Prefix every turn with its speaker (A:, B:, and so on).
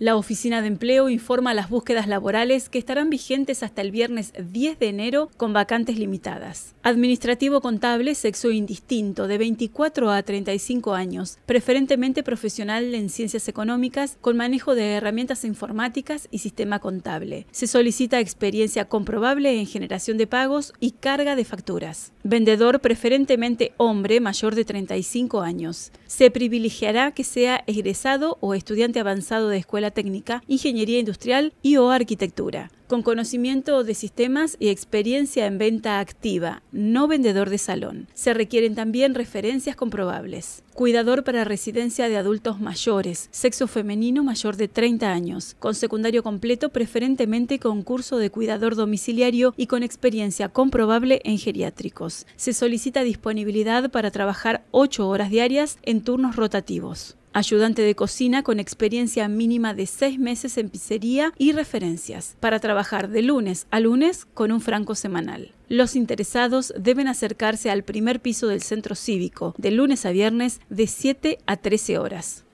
A: La Oficina de Empleo informa las búsquedas laborales que estarán vigentes hasta el viernes 10 de enero con vacantes limitadas. Administrativo contable, sexo indistinto, de 24 a 35 años, preferentemente profesional en ciencias económicas con manejo de herramientas informáticas y sistema contable. Se solicita experiencia comprobable en generación de pagos y carga de facturas. Vendedor, preferentemente hombre mayor de 35 años. Se privilegiará que sea egresado o estudiante avanzado de escuela Técnica, Ingeniería Industrial y o Arquitectura con conocimiento de sistemas y experiencia en venta activa, no vendedor de salón. Se requieren también referencias comprobables. Cuidador para residencia de adultos mayores, sexo femenino mayor de 30 años, con secundario completo preferentemente con curso de cuidador domiciliario y con experiencia comprobable en geriátricos. Se solicita disponibilidad para trabajar ocho horas diarias en turnos rotativos ayudante de cocina con experiencia mínima de seis meses en pizzería y referencias, para trabajar de lunes a lunes con un franco semanal. Los interesados deben acercarse al primer piso del centro cívico, de lunes a viernes, de 7 a 13 horas.